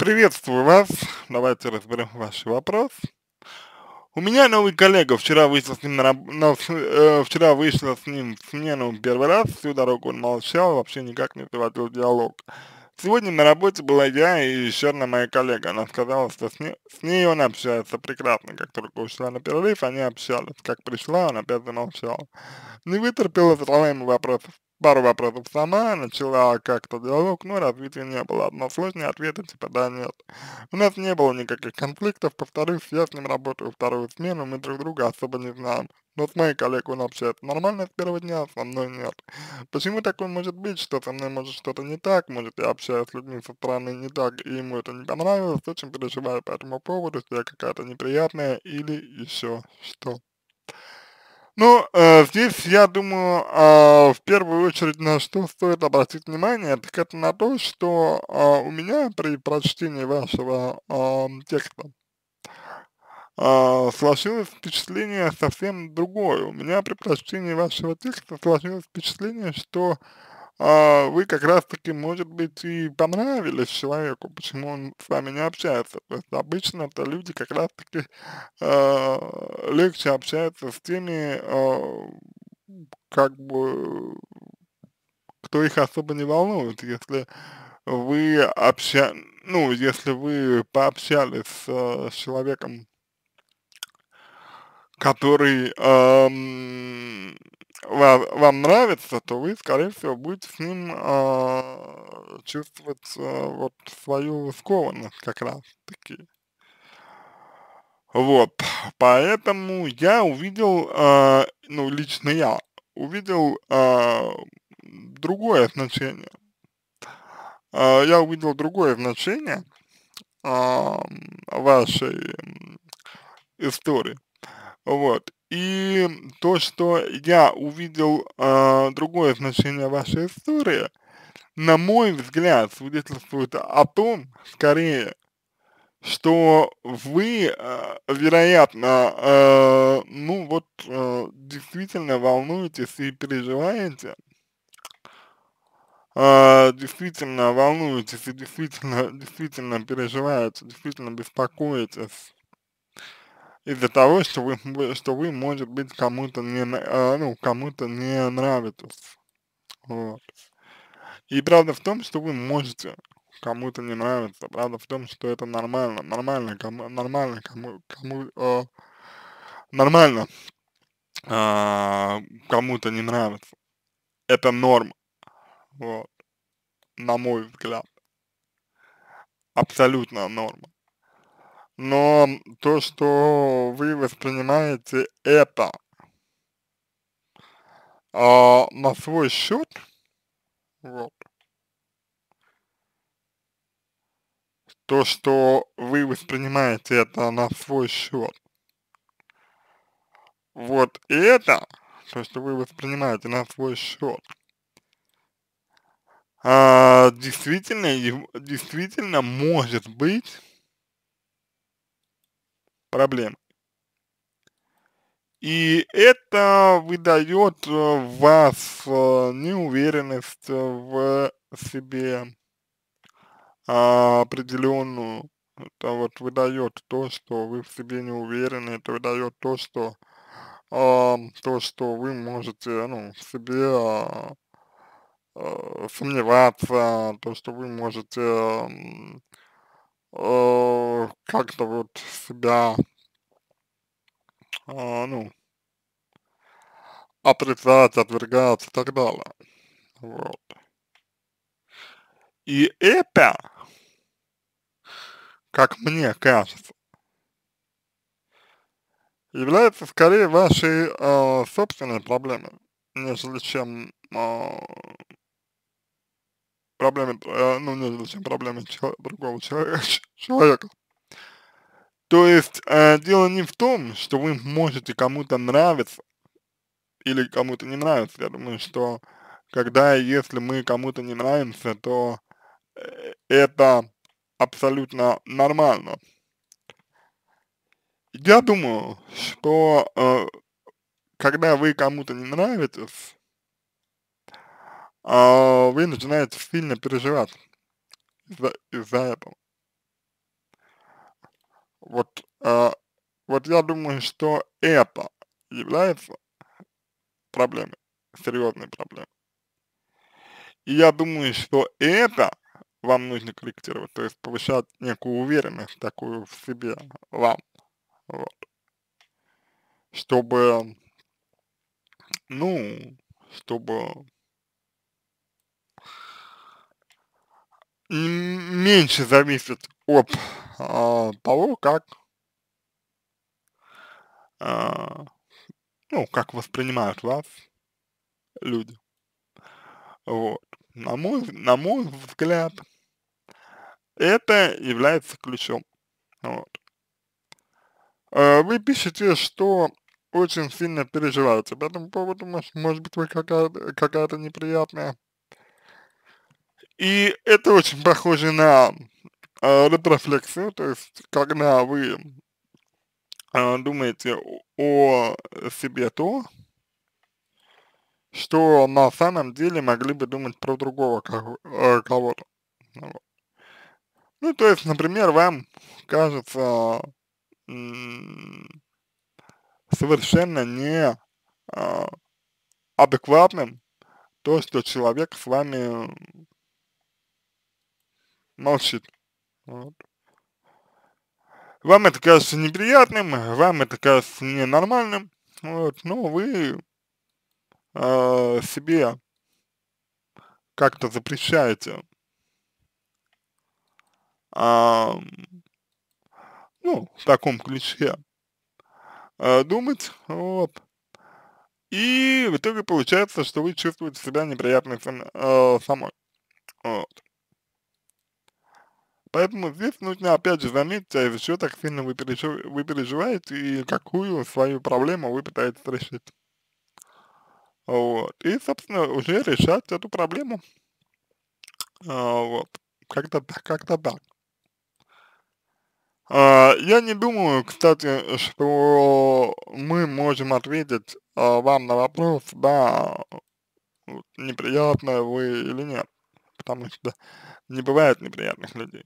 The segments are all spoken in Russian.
Приветствую вас. Давайте разберем ваш вопрос. У меня новый коллега, вчера вышел с ним на, на э, вчера вышел с ним в смену первый раз, всю дорогу он молчал, вообще никак не заводил диалог. Сегодня на работе была я и еще одна моя коллега. Она сказала, что с, не, с ней он общается прекрасно. Как только ушла на перерыв, они общались. Как пришла, он опять замолчал. Не вытерпела, задала ему вопросов пару вопросов сама, начала как-то диалог, но развития не было. Односложные ответы типа «да», «нет». У нас не было никаких конфликтов, повторюсь, я с ним работаю вторую смену, мы друг друга особо не знаем. Но с моей коллегой он общается нормально с первого дня, а со мной нет. Почему такое может быть, что со мной может что-то не так, может я общаюсь с людьми со стороны не так, и ему это не понравилось, очень переживаю по этому поводу, что я какая-то неприятная или еще что. Ну, э, здесь, я думаю, э, в первую очередь на что стоит обратить внимание, так это на то, что э, у меня при прочтении вашего э, текста э, сложилось впечатление совсем другое. У меня при прочтении вашего текста сложилось впечатление, что а вы как раз-таки, может быть, и понравились человеку, почему он с вами не общается. То есть обычно это люди как раз-таки э, легче общаются с теми, э, как бы, кто их особо не волнует. Если вы обща... ну, если вы пообщались э, с человеком, который э, вам, нравится, то вы, скорее всего, будете с ним э, чувствовать э, вот свою скованность как раз таки. Вот, поэтому я увидел, э, ну, лично я увидел э, другое значение. Э, я увидел другое значение э, вашей истории. Вот. И то, что я увидел э, другое значение вашей истории, на мой взгляд, свидетельствует о том, скорее, что вы, э, вероятно, э, ну вот э, действительно волнуетесь и переживаете, э, действительно волнуетесь и действительно, действительно переживаете, действительно беспокоитесь из-за того, что вы, что вы может быть, кому-то не, а, ну, кому-то не нравитесь. Вот. И правда в том, что вы можете кому-то не нравиться, правда в том, что это нормально, нормально, кому, нормально, кому, кому, э, нормально э, кому-то не нравится. Это норма, вот, на мой взгляд. абсолютно норма но то, что вы воспринимаете это а, на свой счет, вот, то, что вы воспринимаете это на свой счет, вот это, то, что вы воспринимаете на свой счет, а, действительно, действительно может быть проблемы. И это выдает э, вас э, неуверенность э, в себе а, определенную, это вот выдает то, что вы в себе не уверены, это выдает то, что а, то, что вы можете, ну, в себе а, сомневаться, то, что вы можете э, как-то вот себя, э, ну, отрицать, отвергать и так далее. Вот. И это, как мне кажется, является скорее вашей э, собственной проблемой, нежели чем э, проблеме, э, ну, не чем проблеме другого человека, То есть э, дело не в том, что вы можете кому-то нравиться или кому-то не нравиться. Я думаю, что когда и если мы кому-то не нравимся, то э, это абсолютно нормально. Я думаю, что э, когда вы кому-то не нравитесь, а, вы начинаете сильно переживать из-за из этого. Вот, а, вот я думаю, что это является проблемой, серьезной проблемой. И я думаю, что это вам нужно корректировать, то есть повышать некую уверенность такую в себе вам, вот, чтобы, ну, чтобы меньше зависит от э, того, как э, ну, как воспринимают вас люди. Вот. На мой, на мой взгляд, это является ключом. Вот. Э, вы пишете, что очень сильно переживаете по этому поводу, может, может быть, вы какая-то какая неприятная и это очень похоже на э, ретрофлексию, то есть когда вы э, думаете о себе то, что на самом деле могли бы думать про другого э, кого-то. Ну, ну, то есть, например, вам кажется совершенно не а, адекватным то, что человек с вами молчит. Вот. Вам это кажется неприятным, вам это кажется ненормальным, вот, но ну, вы э, себе как-то запрещаете э, ну, в таком ключе э, думать, вот. И в итоге получается, что вы чувствуете себя неприятно сам, э, самой. Вот. Поэтому здесь нужно опять же заметить, а еще так сильно вы, пережив, вы переживаете и какую свою проблему вы пытаетесь решить. Вот. И, собственно, уже решать эту проблему. А, вот. Как-то так, как-то так. А, я не думаю, кстати, что мы можем ответить а, вам на вопрос, да, неприятно вы или нет. Потому что не бывает неприятных людей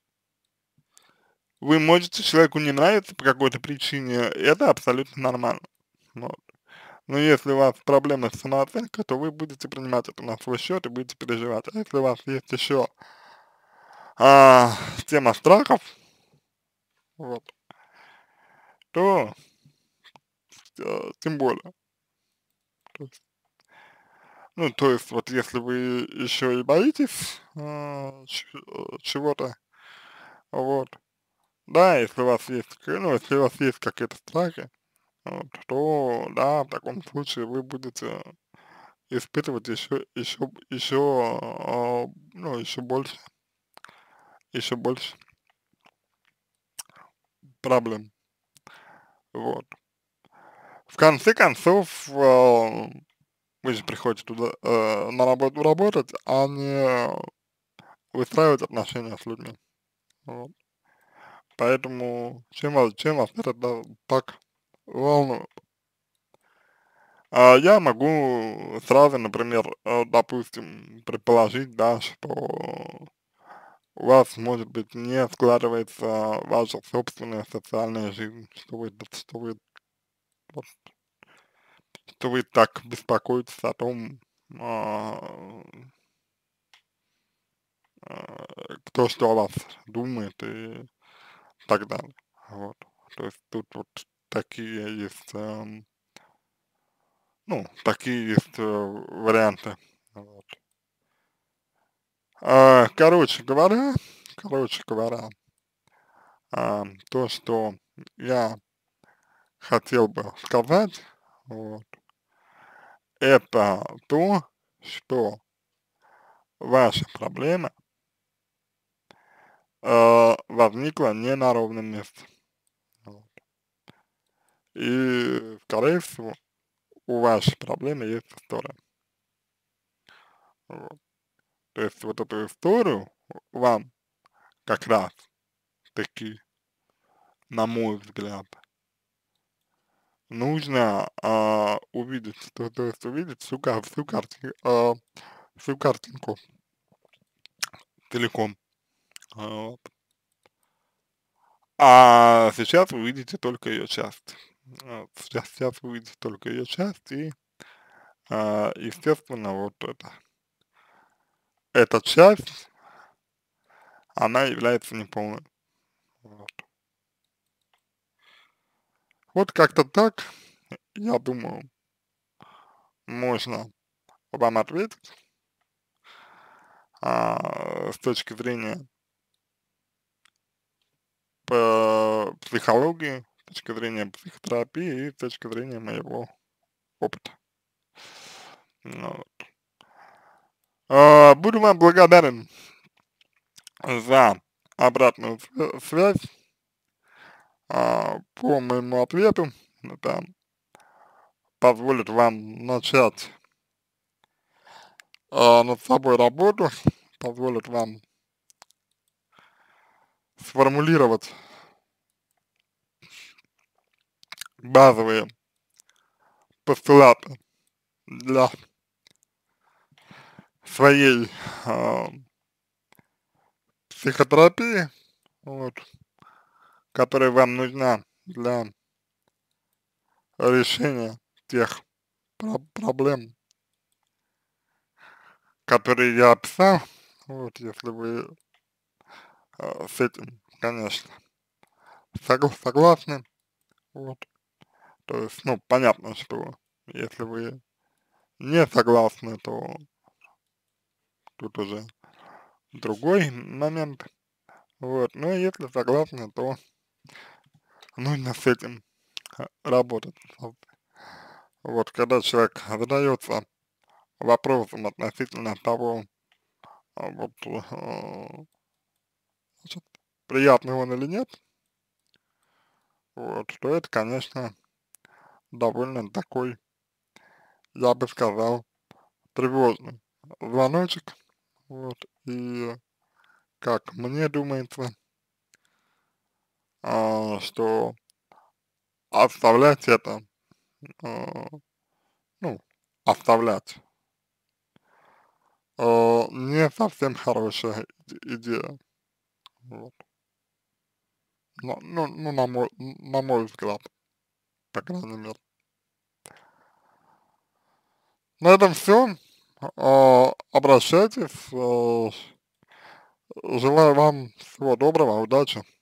вы можете, человеку не нравиться по какой-то причине, это абсолютно нормально. Вот. Но если у вас проблемы с самооценкой, то вы будете принимать это на свой счет и будете переживать. А если у вас есть еще а, тема страхов, вот, то а, тем более. То есть, ну, то есть, вот если вы еще и боитесь а, э, чего-то, вот, да, если у вас есть, ну, если у вас есть какие-то страхи, вот, то, да, в таком случае вы будете испытывать еще, еще, еще, а, ну, еще больше, еще больше проблем. Вот. В конце концов, а, вы же приходите туда, э, на работу работать, а не выстраивать отношения с людьми. Вот. Поэтому чем вас, чем вас это так волнует? А я могу сразу, например, э, допустим, предположить, да, что у вас, может быть, не складывается ваша собственная социальная жизнь, что вы, что вы, что вы так беспокоитесь о том, а, а, кто что о вас думает и так далее. Вот. То есть тут вот такие есть, э, ну, такие есть э, варианты. Вот. Э, короче говоря, короче говоря, э, то, что я хотел бы сказать, вот, это то, что ваша проблема – э, возникла не на ровном месте. Вот. И, скорее всего, у вашей проблемы есть история. Вот. То есть вот эту историю вам как раз таки, на мой взгляд, нужно э, увидеть, то, то есть увидеть всю, всю, картин, э, всю картинку целиком. Вот. А сейчас вы видите только ее часть. Вот. Сейчас, сейчас вы видите только ее часть и, а, естественно, вот это. Эта часть, она является неполной. Вот, вот как-то так, я думаю, можно вам ответить а, с точки зрения по психологии, точка зрения психотерапии и с точки зрения моего опыта. Ну, вот. а, буду вам благодарен за обратную связь а, по моему ответу. Это позволит вам начать а, над собой работу, позволит вам сформулировать базовые постулаты для своей э, психотерапии, вот, которая вам нужна для решения тех про проблем, которые я описал. Вот, если вы Э, с этим, конечно. Сог, согласны? Вот. То есть, ну, понятно, что если вы не согласны, то тут уже другой момент. Вот, но если согласны, то нужно с этим э, работать. Вот, когда человек задается вопросом относительно того, а вот, э, значит, приятный он или нет, вот, что это, конечно, довольно такой, я бы сказал, тревожный звоночек, вот, и, как мне думается, а, что оставлять это, а, ну, оставлять, а, не совсем хорошая идея. Вот. Но, ну, ну на, мой, на мой взгляд, по крайней мере. На этом все. А, обращайтесь. Э, желаю вам всего доброго, удачи.